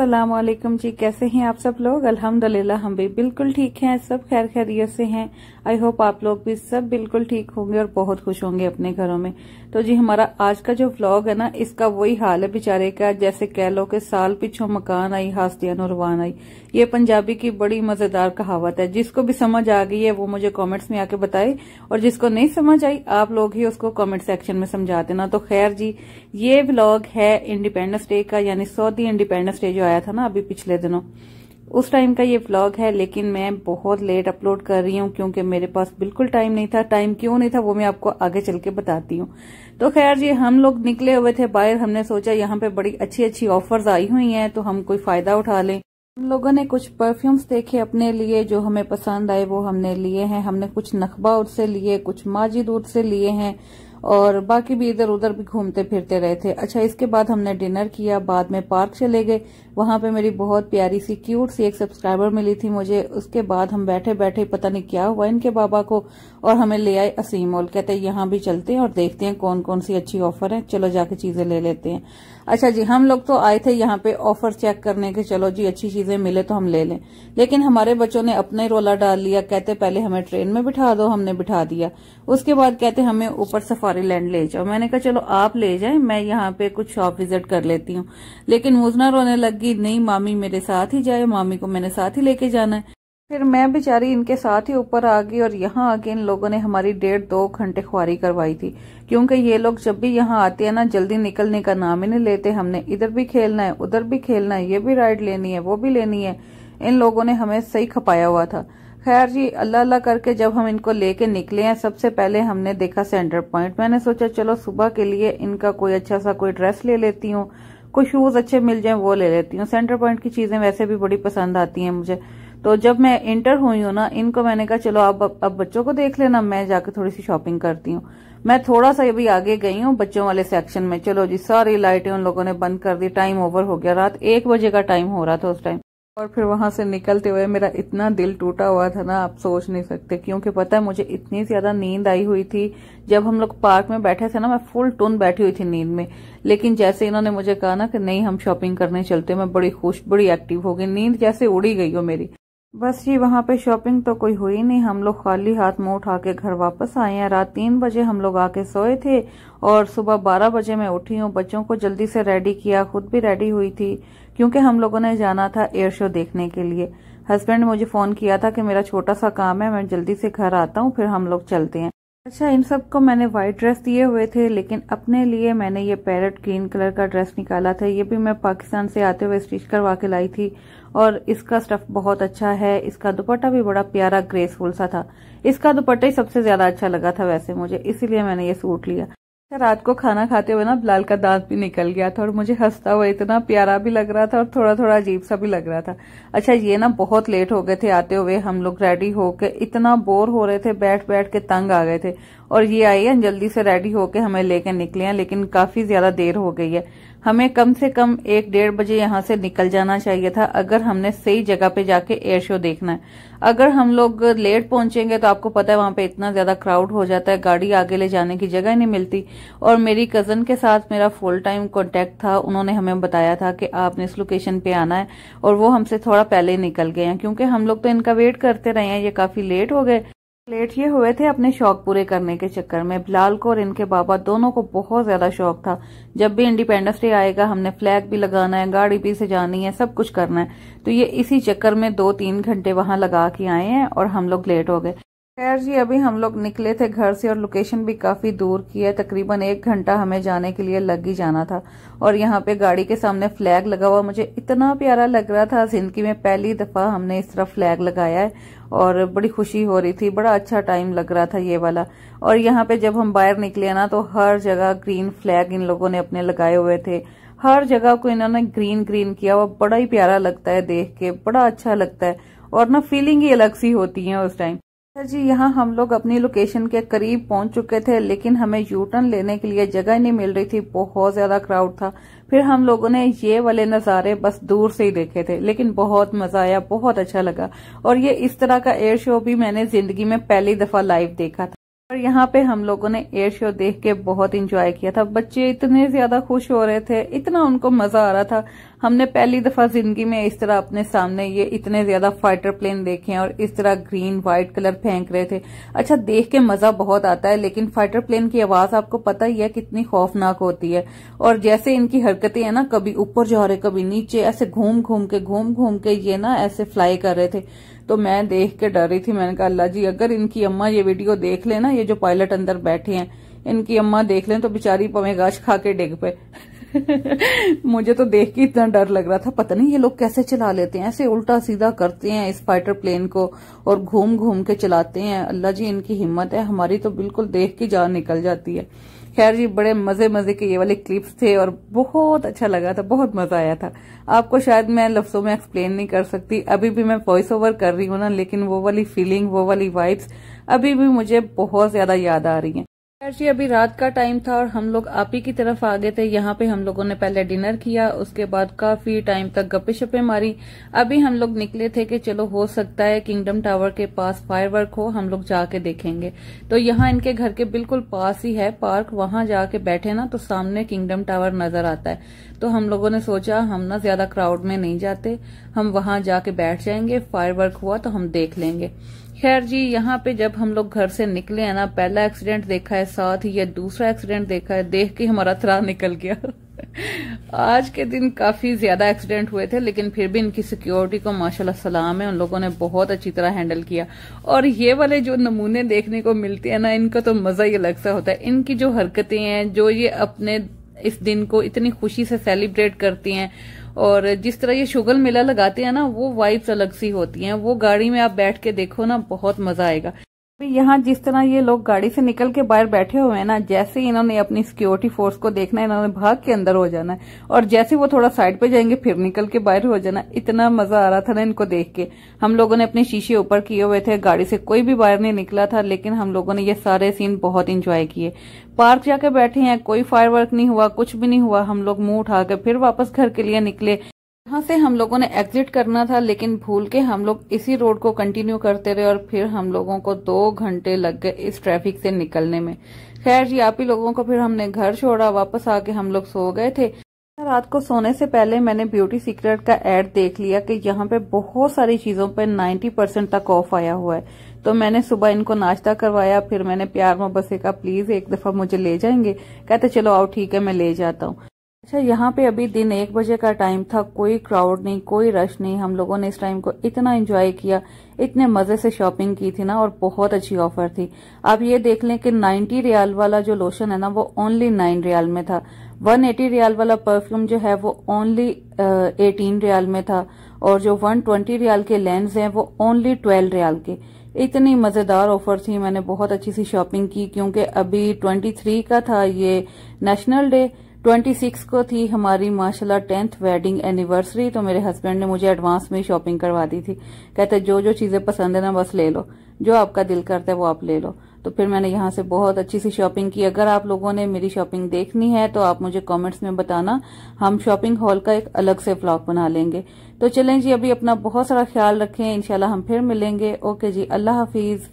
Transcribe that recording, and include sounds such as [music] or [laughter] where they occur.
असलम जी कैसे हैं आप सब लोग अल्हम्दुलिल्लाह हम भी बिल्कुल ठीक हैं सब खैर खैरियत से हैं आई होप आप लोग भी सब बिल्कुल ठीक होंगे और बहुत खुश होंगे अपने घरों में तो जी हमारा आज का जो व्लॉग है ना इसका वही हाल है बेचारे का जैसे कह लो कि साल पिछो मकान आई हास्तिया नुरवान आई ये पंजाबी की बड़ी मजेदार कहावत है जिसको भी समझ आ गई है वो मुझे कॉमेंट्स में आके बताए और जिसको नहीं समझ आई आप लोग ही उसको कॉमेंट सेक्शन में समझा देना तो खैर जी ये ब्लॉग है इंडिपेंडेंस डे का यानी सऊदी इंडिपेंडेंस डे जो आया था ना अभी पिछले दिनों उस टाइम का ये व्लॉग है लेकिन मैं बहुत लेट अपलोड कर रही हूँ क्योंकि मेरे पास बिल्कुल टाइम नहीं था टाइम क्यों नहीं था वो मैं आपको आगे चल के बताती हूँ तो खैर जी हम लोग निकले हुए थे बाहर हमने सोचा यहाँ पे बड़ी अच्छी अच्छी ऑफर्स आई हुई हैं तो हम कोई फायदा उठा लें हम लोगों ने कुछ परफ्यूम्स देखे अपने लिए जो हमें पसंद आए वो हमने लिए हैं हमने कुछ नखबा उससे लिए कुछ माजिद उठ से लिए हैं और बाकी भी इधर उधर भी घूमते फिरते रहे थे अच्छा इसके बाद हमने डिनर किया बाद में पार्क चले गए वहां पे मेरी बहुत प्यारी सी क्यूट सी एक सब्सक्राइबर मिली थी मुझे उसके बाद हम बैठे बैठे पता नहीं क्या हुआ इनके बाबा को और हमें ले आए असीम मॉल कहते हैं यहाँ भी चलते हैं और देखते हैं कौन कौन सी अच्छी ऑफर है चलो जाके चीजें ले लेते हैं अच्छा जी हम लोग तो आए थे यहाँ पे ऑफर चेक करने के चलो जी अच्छी चीजें मिले तो हम ले लें लेकिन हमारे बच्चों ने अपने रोला डाल लिया कहते पहले हमें ट्रेन में बिठा दो हमने बिठा दिया उसके बाद कहते हमें ऊपर सफारी सारी लैंड ले जाओ मैंने कहा चलो आप ले जाए मैं यहाँ पे कुछ शॉप विजिट कर लेती हूँ लेकिन मुजना रोने लगी नहीं मामी मेरे साथ ही जाए मामी को मैंने साथ ही लेके जाना है फिर मैं बेचारी इनके साथ ही ऊपर आ गई और यहाँ आके इन लोगों ने हमारी डेढ़ दो घंटे खुआरी करवाई थी क्योंकि ये लोग जब भी यहाँ आते हैं ना जल्दी निकलने का नाम ही नहीं लेते हमने इधर भी खेलना है उधर भी खेलना है ये भी राइड लेनी है वो भी लेनी है इन लोगों ने हमें सही खपाया हुआ था खैर जी अल्लाह अल्लाह करके जब हम इनको लेके निकले हैं सबसे पहले हमने देखा सेंटर पॉइंट मैंने सोचा चलो सुबह के लिए इनका कोई अच्छा सा कोई ड्रेस ले लेती हूँ कोई शूज़ अच्छे मिल जाए वो ले लेती हूँ सेंटर पॉइंट की चीज़ें वैसे भी बड़ी पसंद आती हैं मुझे तो जब मैं इंटर हुई हूँ ना इनको मैंने कहा चलो अब अब बच्चों को देख लेना मैं जाकर थोड़ी सी शॉपिंग करती हूँ मैं थोड़ा सा अभी आगे गई हूँ बच्चों वाले सेक्शन में चलो जी सारी लाइटें उन लोगों ने बंद कर दी टाइम ओवर हो गया रात एक बजे का टाइम हो रहा था उस टाइम और फिर वहां से निकलते हुए मेरा इतना दिल टूटा हुआ था ना आप सोच नहीं सकते क्योंकि पता है मुझे इतनी ज्यादा नींद आई हुई थी जब हम लोग पार्क में बैठे थे ना मैं फुल टून बैठी हुई थी नींद में लेकिन जैसे इन्होंने मुझे कहा ना कि नहीं हम शॉपिंग करने चलते मैं बड़ी खुश बड़ी एक्टिव हो गई नींद जैसे उड़ी गई हो मेरी बस ये वहाँ पे शॉपिंग तो कोई हुई नहीं हम लोग खाली हाथ मुँह उठा के घर वापस आए हैं रात तीन बजे हम लोग आके सोए थे और सुबह बारह बजे मैं उठी हूँ बच्चों को जल्दी से रेडी किया खुद भी रेडी हुई थी क्योंकि हम लोगों ने जाना था एयर शो देखने के लिए हस्बैंड ने मुझे फ़ोन किया था कि मेरा छोटा सा काम है मैं जल्दी से घर आता हूँ फिर हम लोग चलते हैं अच्छा इन सब को मैंने वाइट ड्रेस दिए हुए थे लेकिन अपने लिए मैंने ये पैरट ग्रीन कलर का ड्रेस निकाला था ये भी मैं पाकिस्तान से आते हुए स्टिच करवा के लाई थी और इसका स्टफ बहुत अच्छा है इसका दुपट्टा भी बड़ा प्यारा ग्रेसफुल सा था इसका दुपट्टा ही सबसे ज्यादा अच्छा लगा था वैसे मुझे इसीलिए मैंने ये सूट लिया रात को खाना खाते हुए ना बिलाल का दांत भी निकल गया था और मुझे हंसता हुआ इतना प्यारा भी लग रहा था और थोड़ा थोड़ा अजीब सा भी लग रहा था अच्छा ये ना बहुत लेट हो गए थे आते हुए हम लोग रेडी होके इतना बोर हो रहे थे बैठ बैठ के तंग आ गए थे और ये आई है जल्दी से रेडी होके हमें लेके निकले हैं लेकिन काफी ज्यादा देर हो गई है हमें कम से कम एक डेढ़ बजे यहाँ से निकल जाना चाहिए था अगर हमने सही जगह पे जाके एयर शो देखना है अगर हम लोग लेट पहुंचेंगे तो आपको पता है वहां पे इतना ज्यादा क्राउड हो जाता है गाड़ी आगे ले जाने की जगह नहीं मिलती और मेरी कजन के साथ मेरा फुल टाइम कॉन्टेक्ट था उन्होंने हमें बताया था कि आपने इस लोकेशन पे आना है और वो हमसे थोड़ा पहले निकल गए हैं क्योंकि हम लोग तो इनका वेट करते रहे हैं ये काफी लेट हो गए ये हुए थे अपने शौक पूरे करने के चक्कर में बिलाल को और इनके बाबा दोनों को बहुत ज्यादा शौक था जब भी इंडिपेंडेंस डे आएगा हमने फ्लैग भी लगाना है गाड़ी भी सजानी है सब कुछ करना है तो ये इसी चक्कर में दो तीन घंटे वहां लगा के आए हैं और हम लोग लेट हो गए खैर जी अभी हम लोग निकले थे घर से और लोकेशन भी काफी दूर की है तकरीबन एक घंटा हमें जाने के लिए लग ही जाना था और यहाँ पे गाड़ी के सामने फ्लैग लगा हुआ मुझे इतना प्यारा लग रहा था जिंदगी में पहली दफा हमने इस तरह फ्लैग लगाया है और बड़ी खुशी हो रही थी बड़ा अच्छा टाइम लग रहा था ये वाला और यहाँ पे जब हम बाहर निकले ना तो हर जगह ग्रीन फ्लैग इन लोगों ने अपने लगाए हुए थे हर जगह को इन्होंने ग्रीन ग्रीन किया वो बड़ा ही प्यारा लगता है देख के बड़ा अच्छा लगता है और ना फीलिंग ही अलग सी होती है उस टाइम सर जी यहाँ हम लोग अपनी लोकेशन के करीब पहुंच चुके थे लेकिन हमें यू टर्न लेने के लिए जगह नहीं मिल रही थी बहुत ज़्यादा क्राउड था फिर हम लोगों ने ये वाले नज़ारे बस दूर से ही देखे थे लेकिन बहुत मज़ा आया बहुत अच्छा लगा और ये इस तरह का एयर शो भी मैंने ज़िंदगी में पहली दफ़ा लाइव देखा था और यहाँ पे हम लोगों ने एयर शो देख के बहुत इंजॉय किया था बच्चे इतने ज्यादा खुश हो रहे थे इतना उनको मजा आ रहा था हमने पहली दफा जिंदगी में इस तरह अपने सामने ये इतने ज्यादा फाइटर प्लेन देखे हैं और इस तरह ग्रीन व्हाइट कलर फेंक रहे थे अच्छा देख के मजा बहुत आता है लेकिन फाइटर प्लेन की आवाज आपको पता ही है कितनी खौफनाक होती है और जैसे इनकी हरकते है ना कभी ऊपर जा रहे कभी नीचे ऐसे घूम घूम के घूम घूम के ये ना ऐसे फ्लाई कर रहे थे तो मैं देख के डर रही थी मैंने कहा अल्लाह जी अगर इनकी अम्मा ये वीडियो देख लेना ये जो पायलट अंदर बैठे हैं इनकी अम्मा देख लें तो बेचारी पवे गाछ खा के डिग पे मुझे तो देख के इतना डर लग रहा था पता नहीं ये लोग कैसे चला लेते हैं ऐसे उल्टा सीधा करते हैं इस फाइटर प्लेन को और घूम घूम के चलाते हैं अल्लाह जी इनकी हिम्मत है हमारी तो बिल्कुल देख के जान निकल जाती है खैर जी बड़े मजे मजे के ये वाले क्लिप्स थे और बहुत अच्छा लगा था बहुत मजा आया था आपको शायद मैं लफ्जों में एक्सप्लेन नहीं कर सकती अभी भी मैं वॉइस ओवर कर रही हूँ ना लेकिन वो वाली फीलिंग वो वाली वाइब्स अभी भी मुझे बहुत ज्यादा याद आ रही है जी अभी रात का टाइम था और हम लोग आप ही की तरफ आ गए थे यहाँ पे हम लोगों ने पहले डिनर किया उसके बाद काफी टाइम तक गप्पे शपे मारी अभी हम लोग निकले थे कि चलो हो सकता है किंगडम टावर के पास फायरवर्क हो हम लोग जाके देखेंगे तो यहाँ इनके घर के बिल्कुल पास ही है पार्क वहां जाके बैठे ना तो सामने किंगडम टावर नजर आता है तो हम लोगों ने सोचा हम ना ज्यादा क्राउड में नहीं जाते हम वहां जाके बैठ जाएंगे वर्क हुआ तो हम देख लेंगे खैर जी यहाँ पे जब हम लोग घर से निकले हैं ना पहला एक्सीडेंट देखा है साथ ही या दूसरा एक्सीडेंट देखा है देख के हमारा थ्रा निकल गया [laughs] आज के दिन काफी ज्यादा एक्सीडेंट हुए थे लेकिन फिर भी इनकी सिक्योरिटी को माशाल्लाह सलाम है उन लोगों ने बहुत अच्छी तरह हैंडल किया और ये वाले जो नमूने देखने को मिलते हैं ना इनका तो मजा ही अलग सा होता है इनकी जो हरकतें हैं जो ये अपने इस दिन को इतनी खुशी से सेलिब्रेट करती हैं और जिस तरह ये शुगर मेला लगाते हैं ना वो वाइब्स अलग सी होती हैं वो गाड़ी में आप बैठ के देखो ना बहुत मजा आएगा यहाँ जिस तरह ये लोग गाड़ी से निकल के बाहर बैठे हुए हैं ना जैसे इन्होंने अपनी सिक्योरिटी फोर्स को देखना है इन्होंने भाग के अंदर हो जाना है और जैसे वो थोड़ा साइड पे जाएंगे फिर निकल के बाहर हो जाना इतना मजा आ रहा था ना इनको देख के हम लोगों ने अपने शीशे ऊपर किए हुए थे गाड़ी से कोई भी बाहर नहीं निकला था लेकिन हम लोगों ने ये सारे सीन बहुत इंजॉय किए पार्क जाके बैठे हैं कोई फायर नहीं हुआ कुछ भी नहीं हुआ हम लोग मुंह उठा फिर वापस घर के लिए निकले यहाँ से हम लोगों ने एग्जिट करना था लेकिन भूल के हम लोग इसी रोड को कंटिन्यू करते रहे और फिर हम लोगों को दो घंटे लग गए इस ट्रैफिक से निकलने में खैर जी आप ही लोगों को फिर हमने घर छोड़ा वापस आके हम लोग सो गए थे रात को सोने से पहले मैंने ब्यूटी सीक्रेट का एड देख लिया कि यहाँ पे बहुत सारी चीजों पे 90 परसेंट तक ऑफ आया हुआ है तो मैंने सुबह इनको नाश्ता करवाया फिर मैंने प्यार मोहब्बत से कहा प्लीज एक दफा मुझे ले जाएंगे कहते चलो आओ ठीक है मैं ले जाता हूँ अच्छा यहाँ पे अभी दिन एक बजे का टाइम था कोई क्राउड नहीं कोई रश नहीं हम लोगों ने इस टाइम को इतना एंजॉय किया इतने मजे से शॉपिंग की थी ना और बहुत अच्छी ऑफर थी आप ये देख लें कि 90 रियाल वाला जो लोशन है ना वो ओनली 9 रियाल में था 180 रियाल वाला परफ्यूम जो है वो ओनली एटीन uh, रियाल में था और जो वन रियाल के लेंस है वो ओनली ट्वेल्व रियाल के इतनी मज़ेदार ऑफर थी मैंने बहुत अच्छी सी शॉपिंग की क्योंकि अभी ट्वेंटी का था ये नेशनल डे ट्वेंटी सिक्स को थी हमारी माशाल्लाह टेंथ वेडिंग एनिवर्सरी तो मेरे हस्बैंड ने मुझे एडवांस में शॉपिंग करवा दी थी कहते जो जो चीज़ें पसंद है ना बस ले लो जो आपका दिल करता है वो आप ले लो तो फिर मैंने यहाँ से बहुत अच्छी सी शॉपिंग की अगर आप लोगों ने मेरी शॉपिंग देखनी है तो आप मुझे कमेंट्स में बताना हम शॉपिंग हॉल का एक अलग से ब्लॉग बना लेंगे तो चलें जी अभी अपना बहुत सारा ख्याल रखें इनशाला हम फिर मिलेंगे ओके जी अल्लाह हाफिज